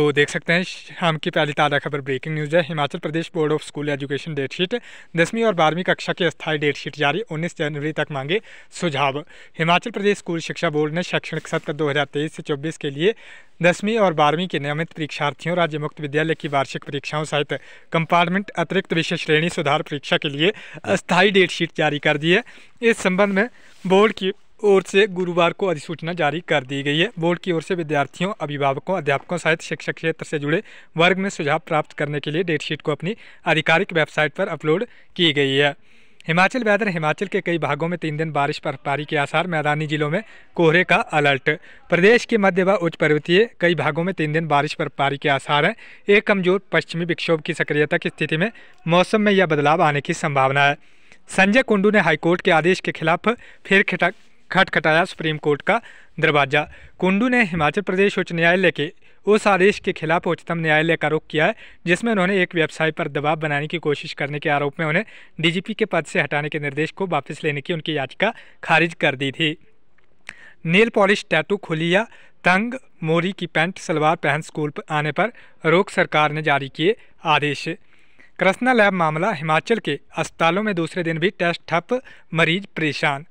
तो देख सकते हैं शाम की पहली ताज़ा खबर ब्रेकिंग न्यूज़ है Himachal Pradesh board of school education date sheet दसवीं और बारहवीं कक्षा की अस्थायी डेटशीट जारी 19 जनवरी तक मांगे सुझाव हिमाचल प्रदेश स्कूल शिक्षा बोर्ड ने शैक्षणिक सत्र 2023 से 24 के लिए दसवीं और बारहवीं के नियमित परीक्षार्थियों राज्य मुक्त विद्यालय की वार्षिक परीक्षाओं सहित कंपार्टमेंट अतिरिक्त विषय श्रेणी सुधार परीक्षा के लिए अस्थायी डेटशीट जारी कर दी है इस संबंध में बोर्ड की ओर से गुरुवार को अधिसूचना जारी कर दी गई है बोर्ड की ओर से विद्यार्थियों अभिभावकों अध्यापकों सहित शिक्षक क्षेत्र से जुड़े वर्ग में सुझाव प्राप्त करने के लिए डेटशीट को अपनी आधिकारिक वेबसाइट पर अपलोड की गई है हिमाचल वेदर हिमाचल के कई भागों में तीन दिन बारिश बर्फबारी के आसार मैदानी जिलों में कोहरे का अलर्ट प्रदेश के मध्य व उच्च पर्वतीय कई भागों में तीन दिन बारिश बर्फबारी के आसार हैं एक कमजोर पश्चिमी विक्षोभ की सक्रियता की स्थिति में मौसम में यह बदलाव आने की संभावना है संजय कुंडू ने हाईकोर्ट के आदेश के खिलाफ फिर खिटक खटखटाया सुप्रीम कोर्ट का दरवाज़ा कुंडू ने हिमाचल प्रदेश उच्च न्यायालय के उस आदेश के खिलाफ उच्चतम न्यायालय का रुख किया है जिसमें उन्होंने एक व्यवसाय पर दबाव बनाने की कोशिश करने के आरोप में उन्हें डीजीपी के पद से हटाने के निर्देश को वापस लेने की उनकी याचिका खारिज कर दी थी नील पॉलिश टैटू खुलिया तंग मोरी की पैंट सलवार पहन स्कूल पर आने पर रोक सरकार ने जारी किए आदेश कृष्णा लैब मामला हिमाचल के अस्पतालों में दूसरे दिन भी टेस्ट ठप मरीज परेशान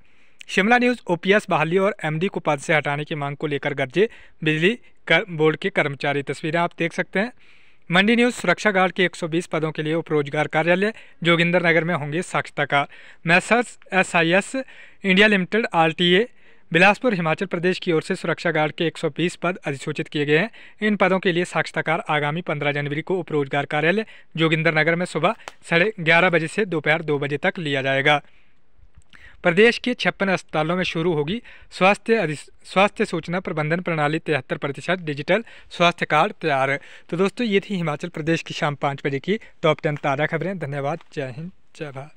शिमला न्यूज़ ओपीएस बहाली और एमडी को पद से हटाने की मांग को लेकर गर्जे बिजली कर, बोर्ड के कर्मचारी तस्वीरें आप देख सकते हैं मंडी न्यूज़ सुरक्षा गार्ड के 120 पदों के लिए उपरोजगार कार्यालय जोगिंदर नगर में होंगे साक्षरताकार मैसर्स एस इंडिया लिमिटेड ए बिलासपुर हिमाचल प्रदेश की ओर से सुरक्षा गार्ड के 120 पद अधिसूचित किए गए हैं इन पदों के लिए साक्षताकार आगामी 15 जनवरी को उपरोजगार कार्यालय जोगिंदर नगर में सुबह साढ़े ग्यारह बजे से दोपहर दो बजे तक लिया जाएगा प्रदेश के छप्पन अस्पतालों में शुरू होगी स्वास्थ्य स्वास्थ्य सूचना प्रबंधन प्रणाली तिहत्तर प्रतिशत डिजिटल स्वास्थ्य कार्ड तैयार तो दोस्तों ये थी हिमाचल प्रदेश की शाम पाँच बजे की टॉप टेन ताज़ा खबरें धन्यवाद जय हिंद जय भारत